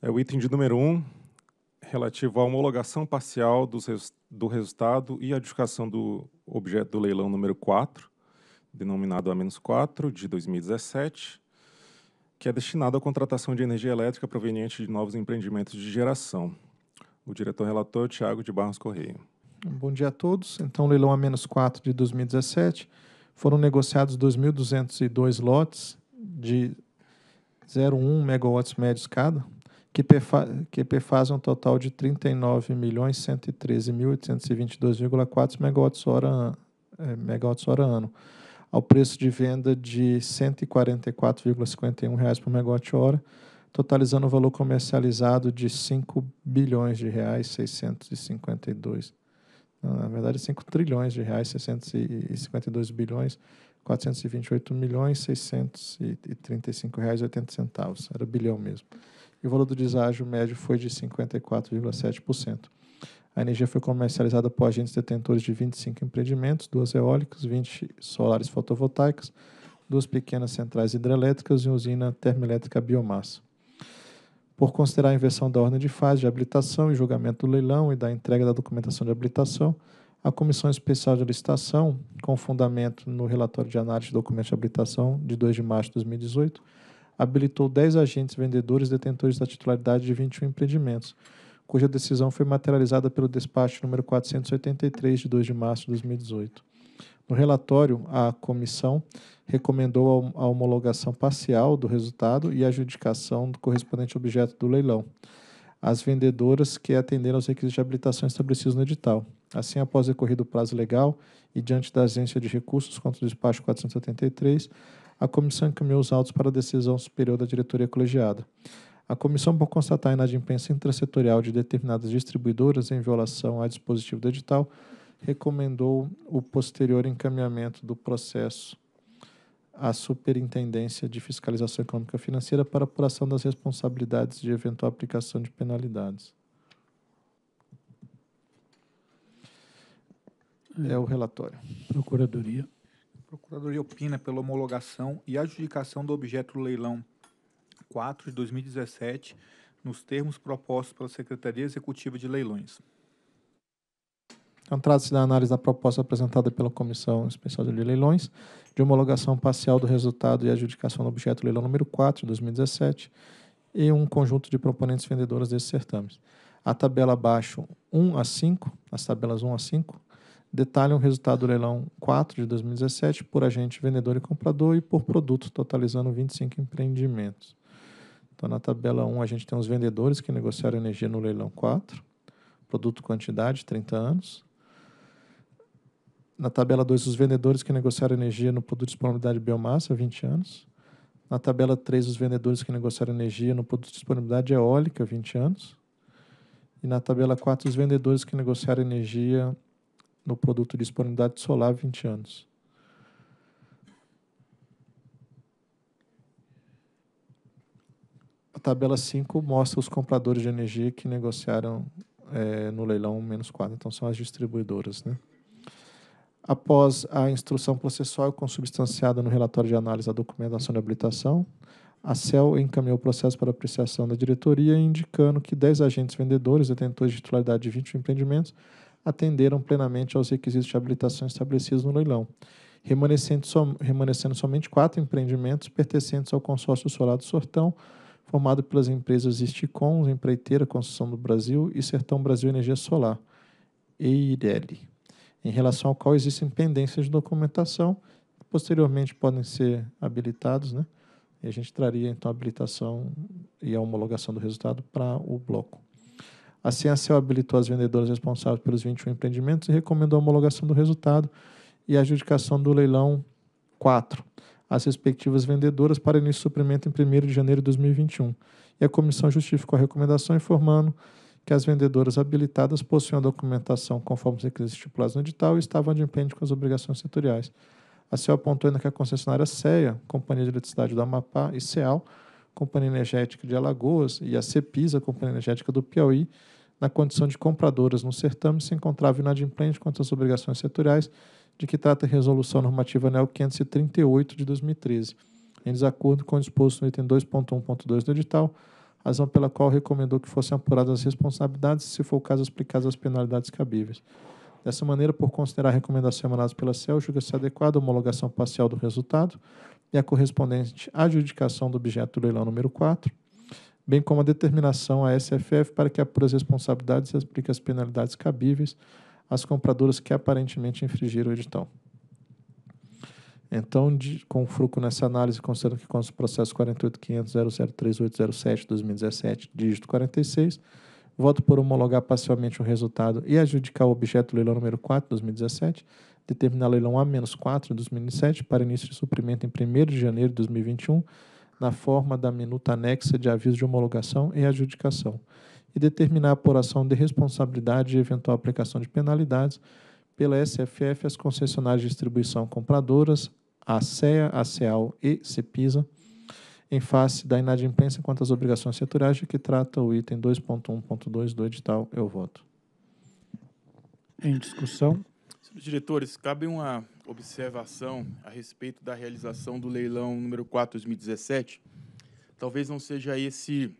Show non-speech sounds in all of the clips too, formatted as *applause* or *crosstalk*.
é o item de número 1, um, relativo à homologação parcial do, res, do resultado e adjudicação do objeto do leilão número 4, denominado A-4, de 2017, que é destinado à contratação de energia elétrica proveniente de novos empreendimentos de geração. O diretor relator, Tiago de Barros Correia. Bom dia a todos. Então, o leilão A-4 de 2017 foram negociados 2.202 lotes de 0,1 megawatts médios cada, que, perfa, que perfaz um total de 39.113.822,4 megawatts-hora eh, ano, ao preço de venda de R$ 144,51 por megawatt-hora, totalizando o um valor comercializado de 5 bilhões de reais 652. Na verdade, 5 trilhões de reais 652 bilhões 428 milhões 635 reais 80 centavos. Era bilhão mesmo. E o valor do deságio médio foi de 54,7%. A energia foi comercializada por agentes detentores de 25 empreendimentos, duas eólicas, 20 solares fotovoltaicas, duas pequenas centrais hidrelétricas e usina termoelétrica biomassa. Por considerar a inversão da ordem de fase de habilitação e julgamento do leilão e da entrega da documentação de habilitação, a Comissão Especial de Licitação, com fundamento no relatório de análise de documentos de habilitação de 2 de março de 2018, habilitou 10 agentes vendedores detentores da titularidade de 21 empreendimentos, cuja decisão foi materializada pelo despacho número 483 de 2 de março de 2018. No relatório, a comissão recomendou a homologação parcial do resultado e a adjudicação do correspondente objeto do leilão às vendedoras que atenderam aos requisitos de habilitação estabelecidos no edital. Assim, após decorrido o prazo legal e diante da agência de recursos contra o despacho 483, a comissão encaminhou os autos para a decisão superior da diretoria colegiada. A comissão, por constatar a inadimplência intrasetorial de determinadas distribuidoras em violação a dispositivo do edital, recomendou o posterior encaminhamento do processo à Superintendência de Fiscalização Econômica Financeira para apuração das responsabilidades de eventual aplicação de penalidades. é, o relatório. Procuradoria. Procuradoria opina pela homologação e adjudicação do objeto do leilão 4 de 2017, nos termos propostos pela Secretaria Executiva de Leilões. Então, trata-se da análise da proposta apresentada pela Comissão Especial de Leilões, de homologação parcial do resultado e adjudicação do objeto leilão número 4 de 2017 e um conjunto de proponentes vendedoras desses certames. A tabela abaixo 1 a 5, as tabelas 1 a 5, detalham o resultado do leilão 4 de 2017 por agente, vendedor e comprador e por produto, totalizando 25 empreendimentos. Então, na tabela 1, a gente tem os vendedores que negociaram energia no leilão 4, produto quantidade, 30 anos. Na tabela 2, os vendedores que negociaram energia no produto de disponibilidade de biomassa, 20 anos. Na tabela 3, os vendedores que negociaram energia no produto de disponibilidade eólica, 20 anos. E na tabela 4, os vendedores que negociaram energia no produto de disponibilidade solar 20 anos. A tabela 5 mostra os compradores de energia que negociaram é, no leilão menos 4. Então, são as distribuidoras. Né? Após a instrução processual consubstanciada no relatório de análise da documentação de habilitação, a CEL encaminhou o processo para apreciação da diretoria, indicando que 10 agentes vendedores, detentores de titularidade de 20 empreendimentos, atenderam plenamente aos requisitos de habilitação estabelecidos no leilão, remanescendo, som, remanescendo somente quatro empreendimentos pertencentes ao consórcio solar do Sortão, formado pelas empresas Esticons, Empreiteira Construção do Brasil e Sertão Brasil Energia Solar, EIRELI, em relação ao qual existem pendências de documentação que posteriormente podem ser habilitados, né? E a gente traria então a habilitação e a homologação do resultado para o bloco. Assim, a CEL habilitou as vendedoras responsáveis pelos 21 empreendimentos e recomendou a homologação do resultado e a adjudicação do leilão 4 às respectivas vendedoras para início de suprimento em 1 de janeiro de 2021. E a comissão justificou a recomendação informando que as vendedoras habilitadas possuíam a documentação conforme os requisitos estipulados no edital e estavam adimplentes com as obrigações setoriais. A CEL apontou ainda que a concessionária CEA, Companhia de Eletricidade do Amapá e CEAL, Companhia Energética de Alagoas e a Cepisa, a Companhia Energética do Piauí, na condição de compradoras no certame, se encontrava inadimplente quanto às obrigações setoriais de que trata a Resolução Normativa NEL 538 de 2013. Em desacordo com o disposto no item 2.1.2 do edital, razão pela qual recomendou que fossem apuradas as responsabilidades e, se for o caso, aplicadas as penalidades cabíveis. Dessa maneira, por considerar a recomendação emanada pela CEL, julga-se adequada a homologação parcial do resultado, e a correspondente adjudicação do objeto do leilão número 4, bem como a determinação à SFF para que apure as responsabilidades e aplique as penalidades cabíveis às compradoras que aparentemente infringiram o edital. Então, de, com fruco nessa análise, considerando que consta o processo 48.500.003807-2017, dígito 46, voto por homologar parcialmente o resultado e adjudicar o objeto leilão número 4, 2017, determinar leilão A-4 de 2017 para início de suprimento em 1 de janeiro de 2021, na forma da minuta anexa de aviso de homologação e adjudicação, e determinar a apuração de responsabilidade e eventual aplicação de penalidades pela SFF às concessionárias de distribuição compradoras, a CEA, a CEAL e CEPISA, em face da inadimplência quanto às obrigações setoriais de que trata o item 2.1.2 do edital. Eu voto. Em discussão. Senhores diretores, cabe uma observação a respeito da realização do leilão número 4 2017. Talvez não seja esse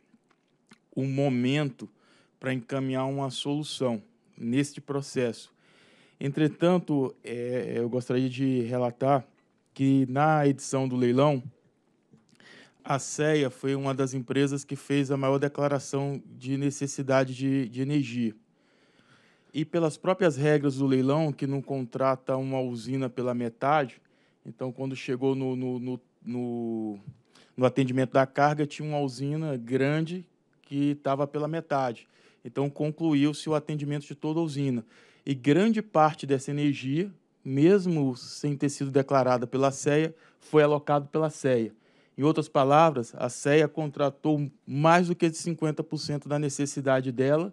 o momento para encaminhar uma solução neste processo. Entretanto, é, eu gostaria de relatar que na edição do leilão, a CEA foi uma das empresas que fez a maior declaração de necessidade de, de energia. E pelas próprias regras do leilão, que não contrata uma usina pela metade, então quando chegou no, no, no, no, no atendimento da carga, tinha uma usina grande que estava pela metade. Então concluiu-se o atendimento de toda a usina. E grande parte dessa energia, mesmo sem ter sido declarada pela CEA, foi alocado pela CEA. Em outras palavras, a CEA contratou mais do que 50% da necessidade dela,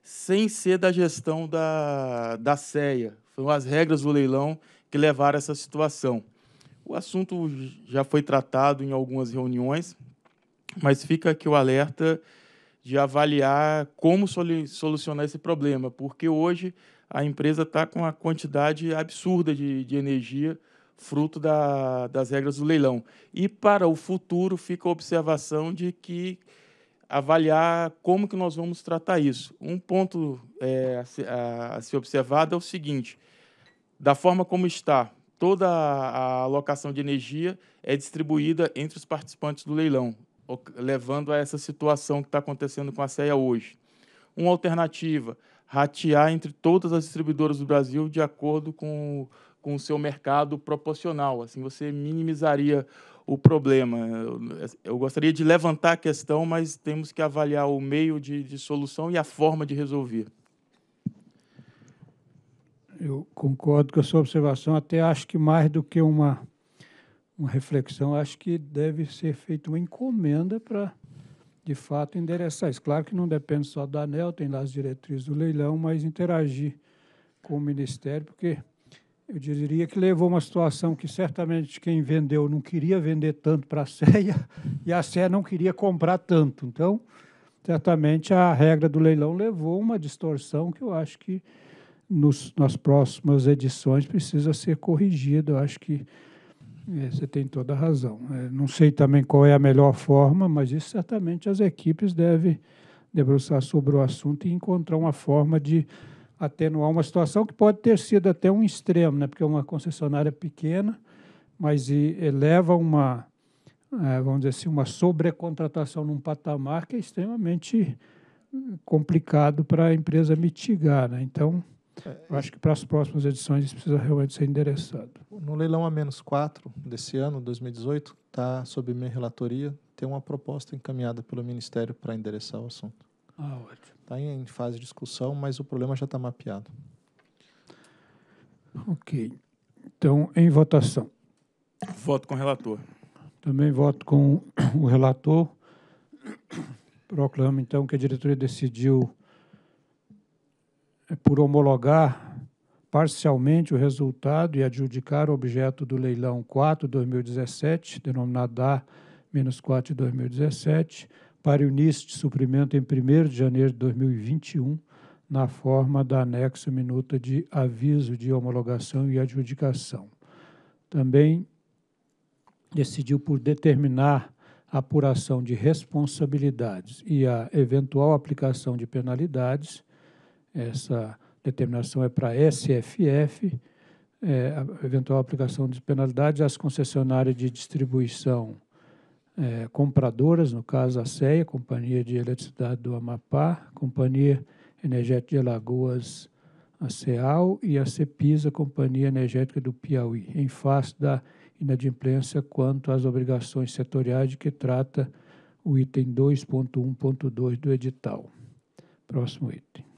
sem ser da gestão da, da CEA. Foram as regras do leilão que levaram a essa situação. O assunto já foi tratado em algumas reuniões, mas fica aqui o alerta de avaliar como solucionar esse problema, porque hoje a empresa está com uma quantidade absurda de, de energia fruto da, das regras do leilão. E para o futuro fica a observação de que avaliar como que nós vamos tratar isso. Um ponto é, a, se, a, a, ser observado é o seguinte: da forma como está, toda a alocação de energia é distribuída entre os participantes do leilão, levando a essa situação que está acontecendo com a CEA hoje. Uma alternativa, ratear entre todas as distribuidoras do Brasil de acordo com com o seu mercado proporcional. Assim, você minimizaria o problema. Eu gostaria de levantar a questão, mas temos que avaliar o meio de, de solução e a forma de resolver. Eu concordo com a sua observação, até acho que mais do que uma, uma reflexão, acho que deve ser feita uma encomenda para, de fato, endereçar isso. Claro que não depende só da ANEL, tem lá as diretrizes do leilão, mas interagir com o Ministério, porque eu diria que levou uma situação que certamente quem vendeu não queria vender tanto para a CEA *laughs* e a CEA não queria comprar tanto. Então, certamente a regra do leilão levou uma distorção que eu acho que nos, nas próximas edições precisa ser corrigida. Eu acho que é, você tem toda a razão. É, não sei também qual é a melhor forma, mas isso certamente as equipes devem debruçar sobre o assunto e encontrar uma forma de atenuar uma situação que pode ter sido até um extremo, né? porque é uma concessionária pequena, mas eleva uma, é, vamos dizer assim, uma sobrecontratação num patamar que é extremamente hum, complicado para a empresa mitigar. Né? Então, é, eu acho que para as próximas edições isso precisa realmente ser endereçado. No leilão a menos 4 desse ano, 2018, está sob minha relatoria, tem uma proposta encaminhada pelo Ministério para endereçar o assunto. Está ah, em fase de discussão, mas o problema já está mapeado. Ok. Então, em votação. Voto com o relator. Também voto com o relator. Proclamo, então, que a diretoria decidiu eh, por homologar parcialmente o resultado e adjudicar o objeto do leilão 4-2017, denominado A-4 de 2017, para o início de suprimento em 1 de janeiro de 2021, na forma da anexo minuta de aviso de homologação e adjudicação. Também decidiu por determinar a apuração de responsabilidades e a eventual aplicação de penalidades. Essa determinação é para a SFF, é, a eventual aplicação de penalidades às concessionárias de distribuição é, compradoras, no caso a CEA, Companhia de Eletricidade do Amapá, Companhia Energética de Alagoas, a CEAL, e a CEPISA, Companhia Energética do Piauí, em face da inadimplência quanto às obrigações setoriais de que trata o item 2.1.2 do edital. Próximo item.